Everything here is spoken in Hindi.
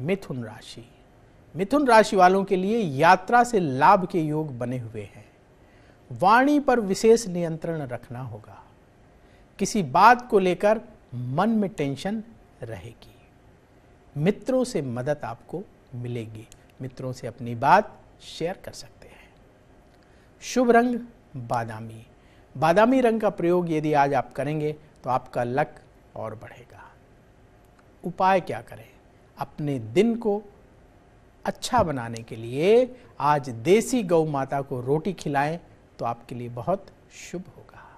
मिथुन राशि मिथुन राशि वालों के लिए यात्रा से लाभ के योग बने हुए हैं वाणी पर विशेष नियंत्रण रखना होगा किसी बात को लेकर मन में टेंशन रहेगी मित्रों से मदद आपको मिलेगी मित्रों से अपनी बात शेयर कर सकते हैं शुभ रंग बादामी बादामी रंग का प्रयोग यदि आज आप करेंगे तो आपका लक और बढ़ेगा उपाय क्या करें अपने दिन को अच्छा बनाने के लिए आज देसी गौ माता को रोटी खिलाएं तो आपके लिए बहुत शुभ होगा